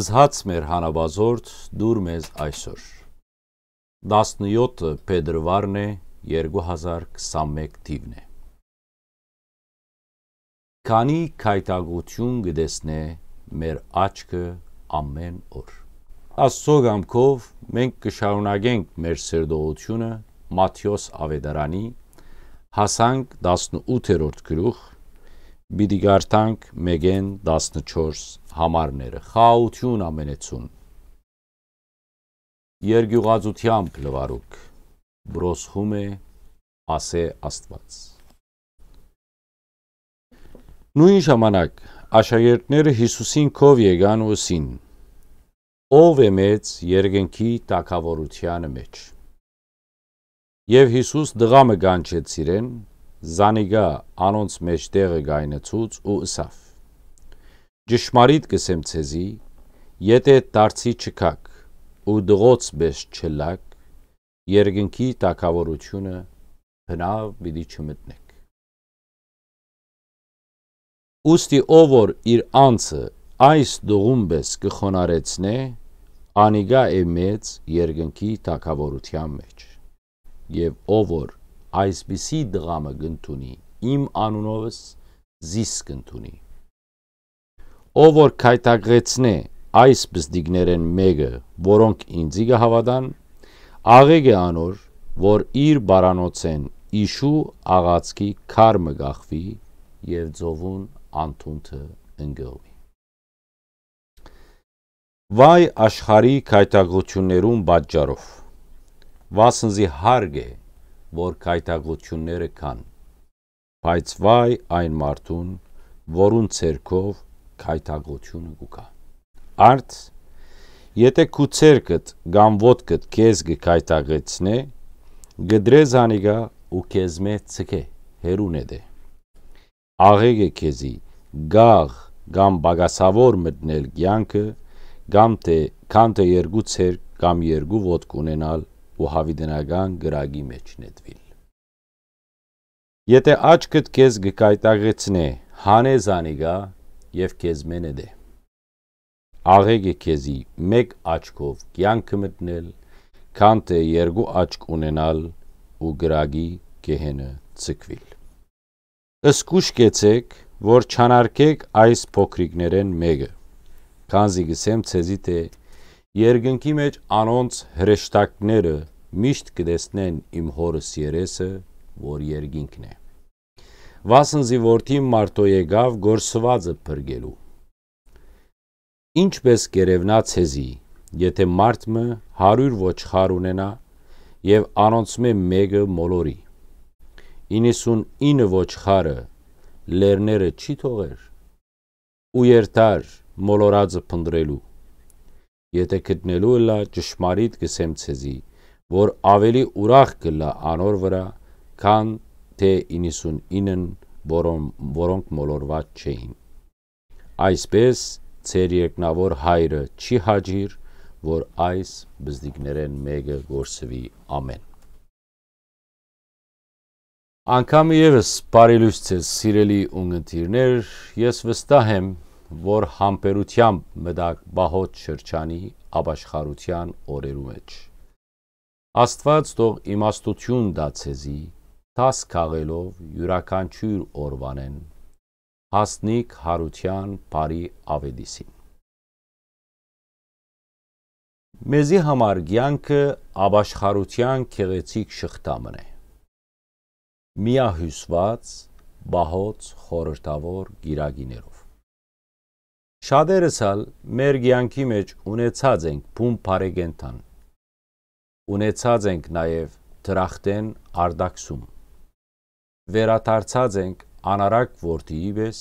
Զհաց մեր հանավազորդ դուր մեզ այսօր։ 17-ը Փետրվարն է 2021 թիվն է։ Քանի քայտագություն գտեսնե մեր աչքը ամեն օր։ Աստծո գամքով մենք կշարունակենք մեր սերտողությունը Մատթեոս Ավետարանի հասանք 18-րդ գլուխ՝ բիդի գարտանք 1-ն 14 համարները՝ խաղաղություն ամենեցուն։ Երգյուղածությամբ լվարուք բրոսխում է ասե Աստված։ Նույն ժամանակ աշակերտները Հիսուսին քով եկան ու սին. Ով է մեծ երգենքի տակավորության մեջ։ Եվ Հիսուս դղամը գանչեց իրեն, զանիգա անոնց մեջ տեղը գայնեցուց ու ըսավ։ Ճշմարիտ կսեմ ցեզի, եթե դարձի չքակ ու դղոց բես չլակ, երկնքի տակավորությունը հնավ պիտի չմտնեք։ Ոստի ով որ իր անձը այս դողում բես կխոնարեցնե, անիգա է մեծ երկնքի տակավորության մեջ։ Եվ ով որ այսպիսի դղամը գնտունի, իմ անունովս զիս կընտունի ով որ քայտակղեցնե այս բզդիգներեն մեկը, որոնք ինձի կհավատան, աղեգ է անոր, որ իր բարանոցեն իշու աղացքի քարմը գախվի եւ ծովուն անթունթը ընկողի։ Վայ աշխարհի քայտակղություններուն պատճառով վասնզի հարգ է, որ քայտակղությունները կան, բայց վայ այն մարդուն, որուն ցերքով քայթագությունը կուկա։ Արդ եթե քու ցերկդ կամ ոդկդ քեզ գքայթագեցնե գդրեզ անիգա ու քեզ մե ցկե հերուն է դե։ Աղեգե քեզի գաղ կամ բագասավոր մտնել կյանքը կամ թե քան թե երկու ցեր կամ երկու ոդկ ունենալ ու հավիդենական գրագի մեջ նետվիլ։ Եթե աչքդ քեզ գկայտագեցնե հանեզանիգա եւ քեզ մենեդ դե։ է։ Աղեգ է քեզի մեկ աչքով կյանքը մտնել, քան թե երկու աչք ունենալ ու գրագի կեհենը ցկվիլ։ Սկուշ կեցեք, որ չանարկեք այս փոքրիկներեն մեկը։ Քանզի գսեմ ցեզի թե երկնքի մեջ անոնց հրեշտակները միշտ կդեսնեն իմ հորս երեսը, որ երկինքն է վասնզի որդին Մարտո եկավ գործվածը փրկելու։ Ինչպես կերևնա ցեզի, եթե մարտը 100 ոչխար ունենա եւ անոնցմե մեկը մոլորի։ 99 ոչխարը լերները չի թողեր ու երթար մոլորածը փնդրելու։ Եթե գտնելու լա ճշմարիտ կսեմ ցեզի, որ ավելի ուրախ կլա անոր վրա, քան թե 99-ն, որոն, որոնք մոլորված չէին։ Այսպես ծեր երկնավոր հայրը չի հաջիր, որ այս բզդիկներեն մեկը գործվի ամեն։ Անկամ եւս բարելույս ցես սիրելի ունգընտիրներ, ես վստահ եմ, որ համբերությամբ մտակ բահոց շրջանի ապաշխարության օրերու մեջ։ Աստված թող իմաստություն դա ցեզի Թաս քաղելով յուրաքանչյուր օրվանեն հասնիկ հարության բարի ավետիսին։ Մեզի համար ցանկը աբաշխարության քեղեցիկ շղթամն է։ Միահյուսված, բահոց, խորհրդավոր գիրագիներով։ Շատերս հալ մեր ցանկի մեջ ունեցած ենք փում բարեգենտան։ Ունեցած ենք նաև դրախտեն արդակսում վերադարձած ենք անարակ որդիի պես,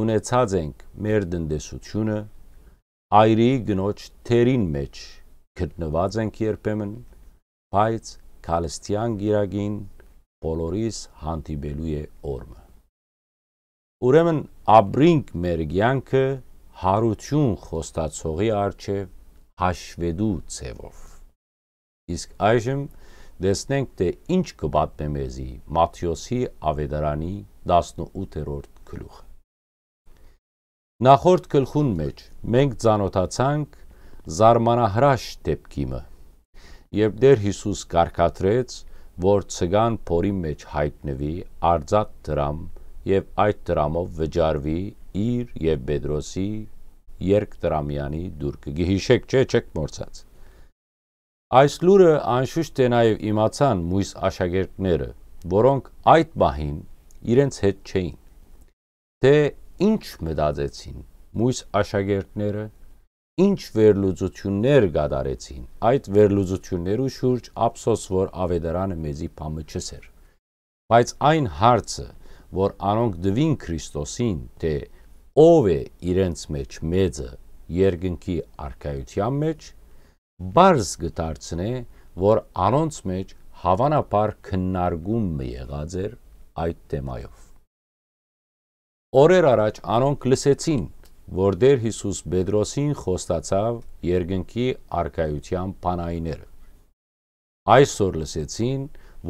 ունեցած ենք մեր դնդեսությունը, այրի գնոջ թերին մեջ գտնված ենք երբեմն, բայց քալստյան գիրագին բոլորիս հանդիպելու է օրը։ Ուրեմն ապրինք մեր ցանկը հարություն խոստացողի արչև հաշվելու ցևով։ Իսկ այժմ Դեսնենք, թե ինչ կբատմե մեզի Մատթեոսի ավետարանի 18-րդ գլուխը։ Նախորդ գլխուն մեջ մենք ճանոթացանք զարմանահրաշ դեպքիմը, երբ Տեր Հիսուս կարկատրեց, որ ցգան փորի մեջ հայտնվի արձակ դրամ եւ այդ դրամով վճարվի իր եւ Պետրոսի երկ դրամյանի դուրքը։ Գիհիշեք, չէ, չեք մորցած։ Այս լուրը անշուշտ է նաև իմացան մույս աշակերտները, որոնք այդ բահին իրենց հետ չէին։ Թե ինչ մտածեցին մույս աշակերտները, ինչ վերլուծություններ գադարեցին։ Այդ վերլուծություններու շուրջ ափսոս որ ավետարանը մեզի փամը չսեր։ Բայց այն հարցը, որ անոնք դվին Քրիստոսին, թե ով է իրենց մեջ մեծը երկնքի արքայության մեջ, բարձ գտարցնե, որ անոնց մեջ հավանապար քննարկում եղած էր այդ թեմայով։ Օրեր առաջ անոնք լսեցին, որ Տեր Հիսուս Պետրոսին խոստացավ երկնքի արքայության բանայիները։ Այսօր լսեցին,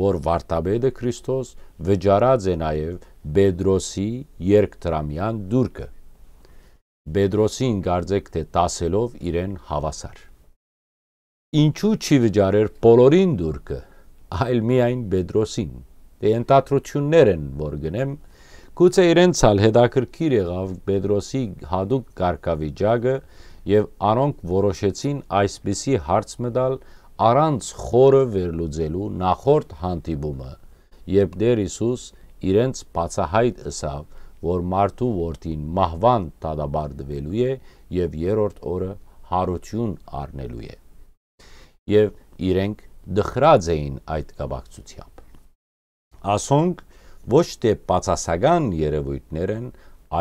որ Վարդապետը Քրիստոս վճարած է նաև Պետրոսի երկտրամյան դուրկը։ Պետրոսին գարձեք թե տասելով իրեն հավասար ինչու չի վճարեր բոլորին դուրկը, այլ միայն Պետրոսին։ Դե ընդատրություններ են որ գնեմ, գուցե իրենցալ հետաքրքիր եղավ Պետրոսի հadoop կարգավիճակը եւ առոնք որոշեցին այսպիսի հարց մտալ առանց խորը վերլուծելու նախորդ հանդիպումը, երբ Տեր Հիսուս իրենց բացահայտ ըսավ, որ մարդու որդին մահվան դադաբարդվելու է եւ երրորդ օրը հարություն առնելու է եւ իրենք դխրած էին այդ կապակցությամբ։ Ասոնք ոչ թե բացասական երևույթներ են,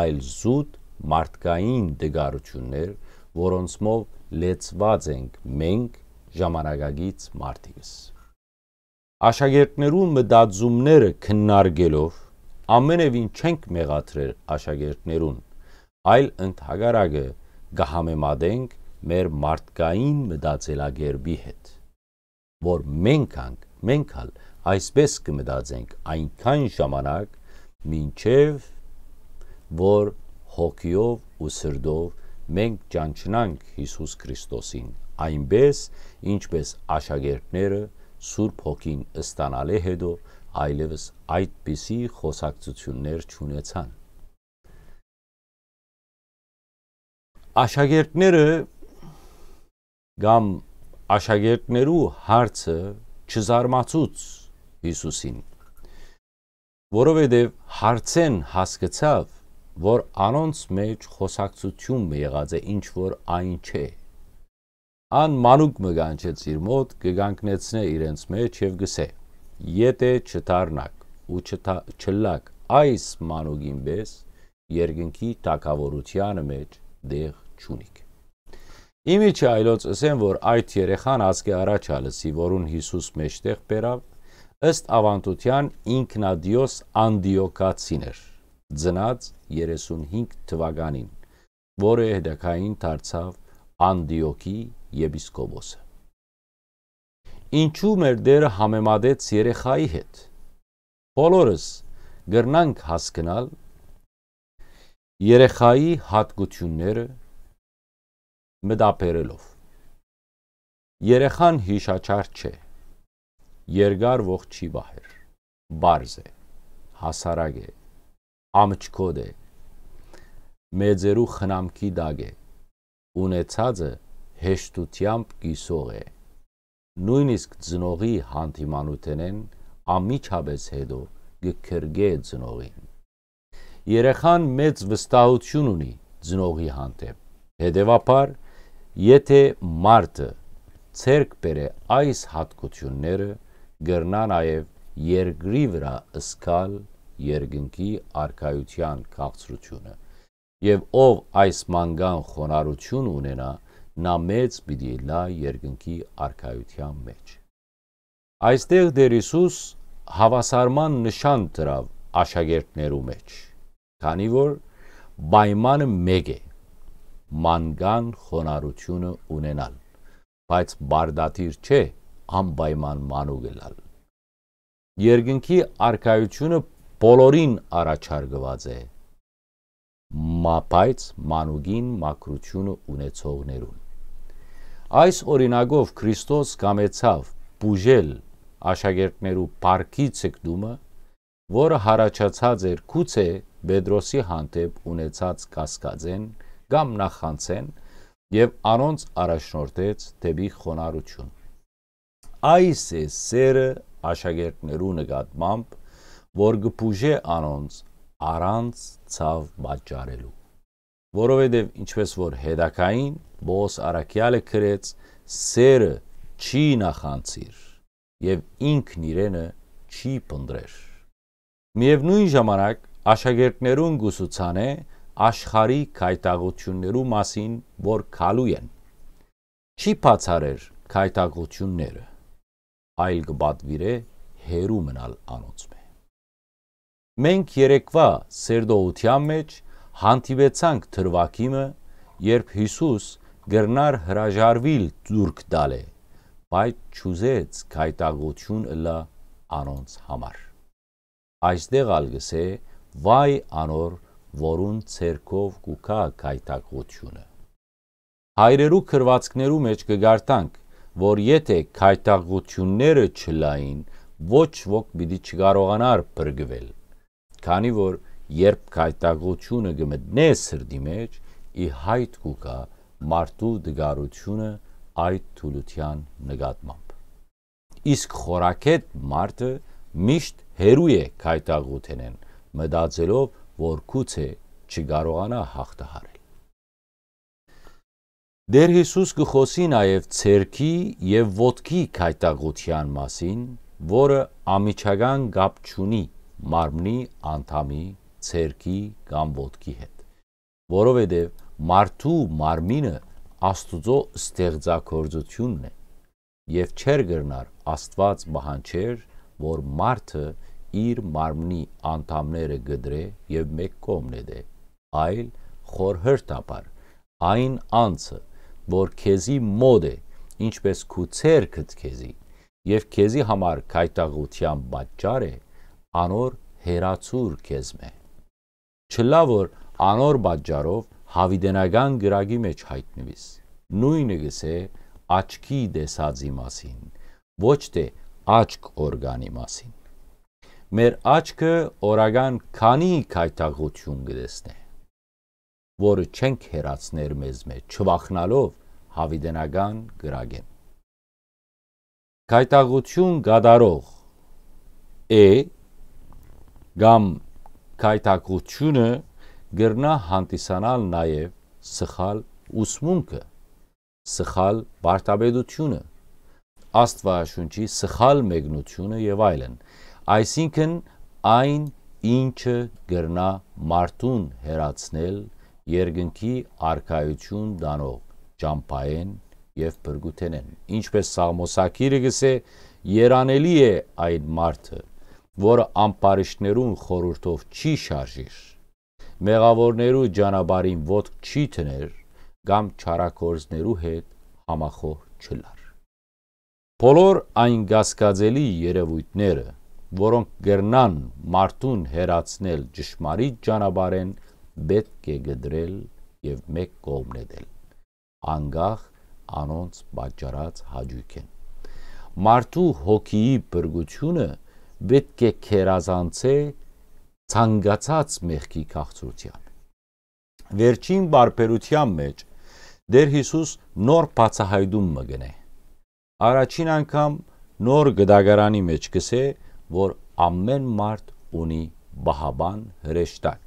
այլ զուտ մարդկային դգարություններ, որոնցով լեցված ենք մենք ժամանակագից մարդիկս։ Աշակերտներու մտածումները քննարկելով ամենևին չենք մեղադրել աշակերտներուն, այլ ընդհակարակը գահամեմադենք մեր մարդկային մտածելագերբի հետ, որ մենք անք, մենք հալ այսպես կմտածենք այնքան ժամանակ, մինչև որ հոգիով ու սրդով մենք ճանչնանք Հիսուս Քրիստոսին, այնպես, ինչպես աշակերտները Սուրբ Հոգին ստանալի հետո այլևս այդպիսի խոսակցություններ չունեցան։ Աշակերտները կամ աշակերտներու հարցը չզարմացուց Հիսուսին, որովհետև հարցեն հասկացավ, որ անոնց մեջ խոսակցություն եղած է ինչ որ այն չէ։ Ան մանուկ մգանչեց իր մոտ, կգանքնեցնե իրենց մեջ եւ գսե. Եթե չդառնակ ու չլակ այս մանուկին պես, երկնքի տակավորության մեջ դեղ չունիք։ Իմիջ այլոց ասեմ, որ այդ երեխան ազգի առաջ ալսի, որուն Հիսուս մեջտեղ բերավ, ըստ ավանդության ինքնադիոս անդիոկացին էր, ձնած 35 թվականին, որը հետակային դարձավ անդիոկի եպիսկոպոսը։ Ինչու մեր դերը համեմատեց երեխայի հետ։ Բոլորս գրնանք հասկանալ երեխայի հատկությունները, մտաբերելով։ Երեխան հիշաչար չէ։ Երգար ողջի բահեր։ Բարզ է, հասարակ է, ամճկոտ է, մեծերու խնամքի դագ է, ունեցածը հեշտությամբ կիսող է։ Նույնիսկ ծնողի հանդիմանութենեն ամիջապես հետո գքրգե ծնողին։ Երեխան մեծ վստահություն ունի ծնողի հանդեպ։ Հետևաբար Եթե մարդը ցերկ բերե այս հատկությունները, գրնա նաև երկրի վրա ըսկալ երկնքի արքայության քաղցրությունը։ Եվ ով այս մանգան խոնարհություն ունենա, նա մեծ պիտի լա երկնքի արքայության մեջ։ Այստեղ Տեր Հիսուս հավասարման նշան դրավ աշակերտներու մեջ, քանի որ պայմանը մեկ է մանգան խոնարությունը ունենալ, բայց բարդատիր չէ անպայման մանուկ լալ։ Երկնքի արկայությունը բոլորին առաջարկված է, մապայց մանուկին մակրությունը ունեցողներուն։ Այս օրինակով Քրիստոս կամեցավ բուժել աշակերտներու բարքի ցկդումը, որը հարաճացած էր գուցե Պետրոսի հանդեպ ունեցած կասկածեն կամ նախանցեն եւ առոնց առաջնորդեց դեպի խոնարհություն։ Այս է սերը աշակերտներու նկատմամբ, որ գփուժե անոնց առանց ցավ պատճառելու։ Որովհետև ինչպես որ հետակային Բոս Արաքյալը գրեց, սերը չի նախանցիր եւ ինքն իրենը չի փնդրեր։ Միևնույն ժամանակ աշակերտներուն գուսուցան է, աշխարհի քայտաղություններու մասին, որ քալու են։ Չի բացարեր քայտաղությունները, այլ կբադվիրե հերու մնալ անոցմե։ Մենք երեկվա սերդողության մեջ հանդիպեցանք թրվակիմը, երբ Հիսուս գրնար հրաժարվիլ դուրք դալե, բայց չուզեց քայտաղություն լա անոնց համար։ Այստեղ ալգս է վայ անոր որուն ցերկով կուքա քայտակությունը։ Հայրերու քրվածքներու մեջ կգարտանք, որ եթե քայտակությունները չլային, ոչ ոք պիտի չկարողանար բրգվել։ Քանի որ երբ քայտակությունը գմտնե սրդի մեջ, ի հայտ կուկա մարդու դգարությունը այդ թուլության նկատմամբ։ Իսկ խորակետ մարդը միշտ հերույ է քայտակութենեն, մտածելով որ կուցե չկարողանա հաղթահարել։ Դեր Հիսուս կխոսի նաև ցերքի եւ ոտքի քայտագության մասին, որը ամիջական գապ չունի մարմնի անդամի ցերքի կամ ոտքի հետ, որովհետեւ մարդու մարմինը Աստուծո ստեղծագործությունն է եւ չեր գրնար Աստված մահանջեր, որ մարդը իր մարմնի անդամները գդրե եւ մեկ կողմն է դե, այլ խորհրդաբար այն անձը, որ քեզի մոդ է, ինչպես քու ցերքդ քեզի եւ քեզի համար քայտաղության պատճառ է, անոր հերացուր քեզ մե։ Չլա որ անոր պատճառով հավիդենական գրագի մեջ հայտնվիս։ Նույնը գսե աչքի դեսածի մասին, ոչ թե աչք օրգանի մասին մեր աչքը օրական քանի քայտաղություն գտեսնե որը չենք հերացներ մեզ մեջ չվախնալով հավիդենական գրագեն քայտաղություն գադարող է կամ քայտակությունը գրնա հանդիսանալ նաև սխալ ուսմունքը, սխալ վարտաբեդությունը, աստվածաշունչի սխալ մեկնությունը եւ այլն։ Այսինքն այն ինչը գրնա մարդուն հերացնել երգնքի արքայություն դանող ճամփային եւ բրգութենեն։ Ինչպես Սամոսակիրը գսե, երանելի է այդ մարդը, որը ամբարիշներուն խորուրդով չի շարժիր։ Մեղավորներու ճանապարհին ոդք չի տներ կամ չարակորձներու հետ համախոհ չլար։ Բոլոր այն գասկածելի երևույթները, որոնք գրնան մարդուն հերացնել ճշմարիտ ճանապարհեն, պետք է գդրել եւ մեկ կողմն դել։ Անգախ անոնց պատճառած հաճույք են։ Մարդու հոգիի բրգությունը պետք է քերազանցե ցանգացած մեղքի քաղցրության։ Վերջին բարբերության մեջ Դեր Հիսուս նոր բացահայտում մգնե։ Առաջին անգամ նոր գդագարանի մեջ գսե որ ամեն մարդ ունի բահաբան հրեշտակ,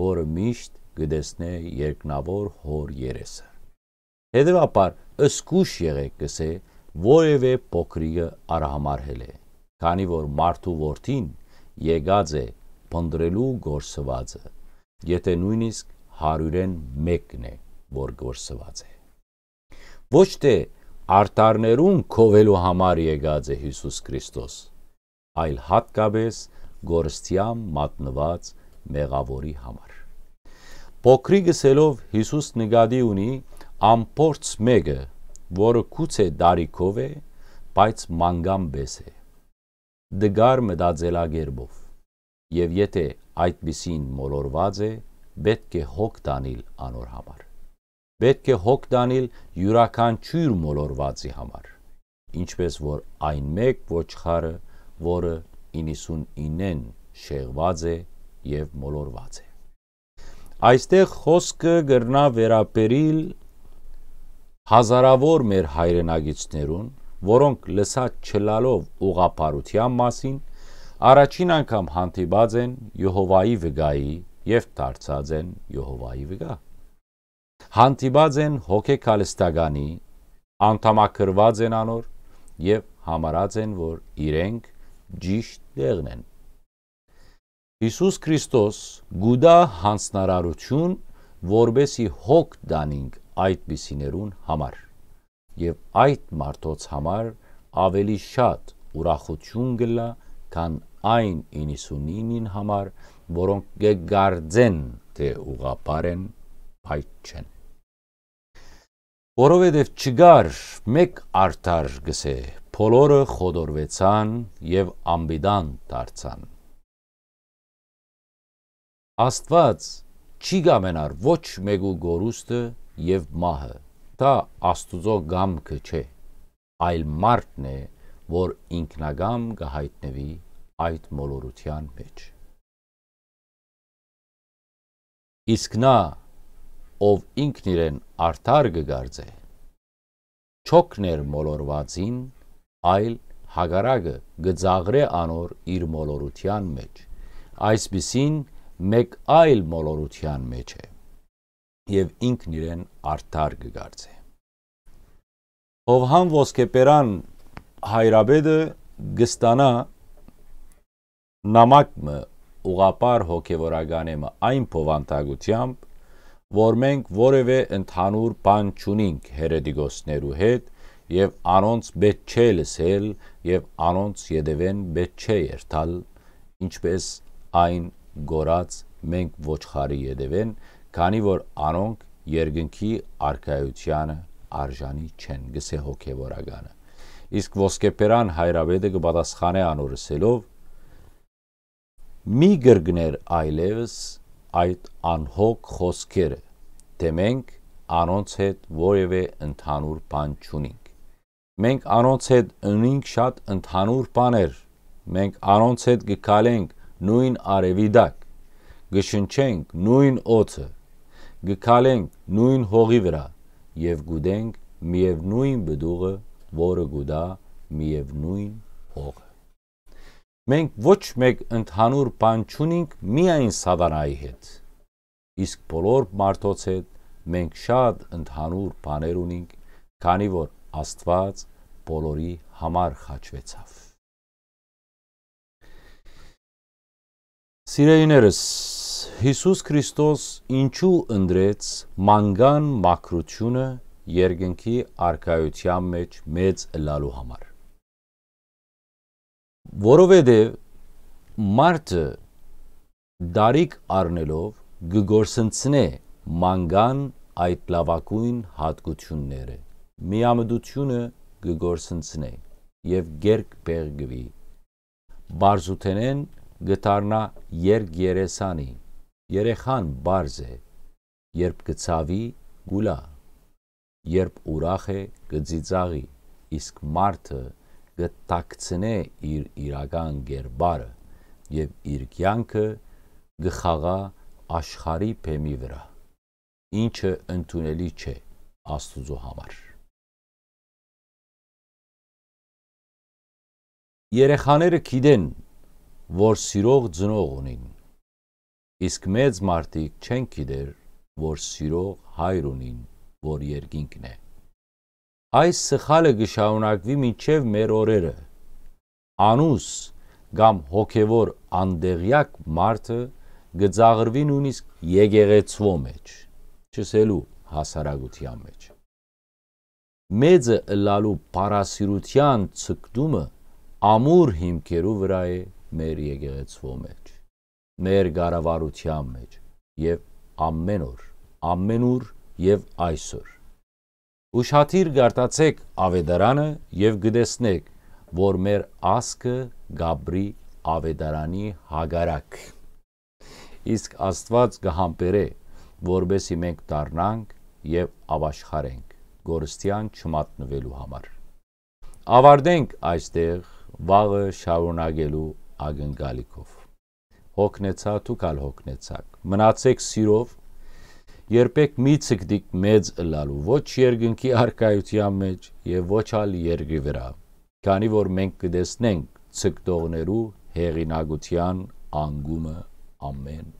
որը միշտ գտեսնե երկնավոր հոր երեսը։ Հետևաբար ըսկուշ եղեք գսե որևէ փոքրիկը արհամարհել է, քանի որ մարդու որդին եկած է փնդրելու գործվածը, եթե նույնիսկ հարյուրեն մեկն է, որ գործված է։ Ոչ թե արտարներուն կովելու համար եկած է Հիսուս Քրիստոս, այլ հատկապես գորստյամ մատնված մեղավորի համար։ Պոքրի գսելով Հիսուս նգադի ունի ամպործ մեկը, որը կուց է դարիքով է, բայց մանգամբես է, դգար մտածելագերբով։ Եվ եթե այդպիսին մոլորված է, պետք է հոգ տանել անոր համար։ Պետք է հոգ տանել յուրական ճյուր մոլորվածի համար, ինչպես որ այն մեկ ոչխարը որը 99-ն շեղված է եւ մոլորված է։ Այստեղ խոսքը գրնա վերաբերիլ հազարավոր մեր հայրենագիցներուն, որոնք լսած չլալով ուղապարության մասին առաջին անգամ հանդիպած են Եհովայի վգայի եւ դարձած են Եհովայի վգա։ Հանդիպած են հոգեկալստագանի, անդամակրված են անոր եւ համարած են, որ իրենք ճիշտ տեղն են։ Հիսուս Քրիստոս գուդա հանցնարարություն, որբեսի հոգ դանինք այդ բիսիներուն համար։ Եվ այդ մարդոց համար ավելի շատ ուրախություն գլա, քան այն 99-ին համար, որոնք գեգարձեն, թե ուղապար են, բայց չեն որովհետև չգար մեկ արդար գսե Բոլորը խոդորվեցան եւ ամբիդան դարձան։ Աստված չի գամենար ոչ մեկու գորուստը եւ մահը։ Դա Աստուծո գամքը չէ, այլ մարդն է, որ ինքնագամ կհայտնվի այդ մոլորության մեջ։ Իսկ նա, ով ինքն իրեն արդար կգարձե, չոքներ մոլորվածին այլ հագարակը գծաղրե անոր իր մոլորության մեջ։ Այսպիսին մեկ այլ մոլորության մեջ է եւ ինքն իրեն արդար կգարձե։ Ով համ ոսկեպերան հայրաբեդը գստանա նամակը ուղապար հոգևորականեմը այն փովանտագությամբ, որ մենք որևէ ընդհանուր բան չունենք հերեդիգոսներու հետ եւ առոնց բետ չէ լսել եւ առոնց յետևեն բետ չէ երթալ ինչպես այն գորած մենք ոչխարի յետևեն քանի որ առոնք երկնքի արքայությանը արժանի չեն գսե հոգեվորականը իսկ ոսկեպերան հայրաբեդը կպատասխանե անորսելով մի գրգներ այլևս այդ անհոգ խոսքերը թե մենք անոնց հետ որևէ ընդհանուր բան չունենք Մենք անոնց հետ ունենք շատ ընդհանուր բաներ։ Մենք անոնց հետ գկալենք նույն արևի դակ։ Գշնչենք նույն օծը։ Գկալենք նույն հողի վրա եւ գուդենք միևնույն բդուղը, որը գուդա միևնույն հողը։ Մենք ոչ մեկ ընդհանուր բան չունենք միայն սավանայի հետ։ Իսկ բոլոր մարդոց հետ մենք շատ ընդհանուր բաներ ունենք, քանի որ Աստված բոլորի համար խաչվեցավ։ Սիրեիներս, Հիսուս Քրիստոս ինչու ընդրեց մանգան մակրությունը երգնքի արկայության մեջ մեծ լալու համար։ Որովհետև մարդը դարիք առնելով գգորսնցնե մանգան այդ լավակույն հատկությունները միամդությունը գգորսնցնե եւ գերկ բերգվի բարզութենեն գտարնա երկ երեսանի երեխան բարզ է երբ գծավի գուլա երբ ուրախ է գծիծաղի իսկ մարդը գտակցնե իր իրական գերբարը եւ իր կյանքը գխաղա աշխարի բեմի վրա ինչը ընդունելի չէ աստուծո համար Երեխաները գիտեն, որ սիրող ծնող ունին։ Իսկ մեծ մարդիկ չեն գիտեր, որ սիրող հայր ունին, որ երկինքն է։ Այս սխալը գշարունակվի մինչև մեր օրերը։ Անուս կամ հոգևոր անդեղյակ մարդը գծաղրվի նույնիսկ եկեղեցվո մեջ, չսելու հասարակության մեջ։ Մեծը ըլալու պարասիրության ցկտումը ամուր հիմքերու վրա է մեր եկեղեցվո մեջ, մեր գարավարության մեջ եւ ամեն օր, ամենուր եւ այսօր։ Ուշադիր գարտացեք ավետարանը եւ գտեսնեք, որ մեր ասկը Գաբրի ավետարանի հագարակ։ Իսկ Աստված կհամբերե, որբեսի մենք դառնանք եւ ավաշխարենք, գորստյան չմատնվելու համար։ Ավարտենք այստեղ վաղը շարունակելու ագնկալիքով հոգնեցա դու կալ հոգնեցակ մնացեք սիրով երբեք մի ցկդիկ մեծ լալու ոչ երկնքի արկայության մեջ եւ ոչ ալ երկրի վրա քանի որ մենք կդեսնենք ցկտողներու հեղինակության անգումը ամեն